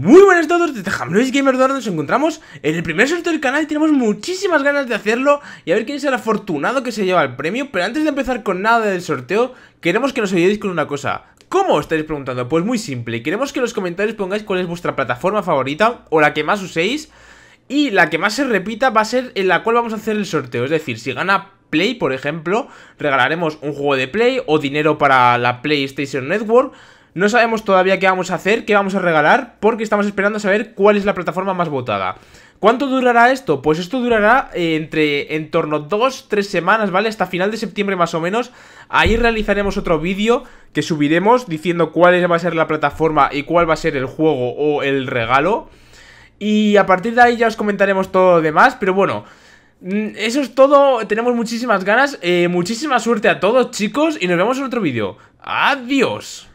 Muy buenas a todos, desde Hamlois nos encontramos en el primer sorteo del canal tenemos muchísimas ganas de hacerlo y a ver quién es el afortunado que se lleva el premio Pero antes de empezar con nada del sorteo, queremos que nos ayudéis con una cosa ¿Cómo os estáis preguntando? Pues muy simple, queremos que en los comentarios pongáis cuál es vuestra plataforma favorita o la que más uséis Y la que más se repita va a ser en la cual vamos a hacer el sorteo, es decir, si gana Play, por ejemplo, regalaremos un juego de Play o dinero para la PlayStation Network. No sabemos todavía qué vamos a hacer, qué vamos a regalar, porque estamos esperando saber cuál es la plataforma más votada. ¿Cuánto durará esto? Pues esto durará eh, entre en torno 2-3 semanas, ¿vale? Hasta final de septiembre más o menos. Ahí realizaremos otro vídeo que subiremos diciendo cuál va a ser la plataforma y cuál va a ser el juego o el regalo. Y a partir de ahí ya os comentaremos todo lo demás, pero bueno... Mm, eso es todo, tenemos muchísimas ganas, eh, muchísima suerte a todos chicos y nos vemos en otro vídeo. Adiós.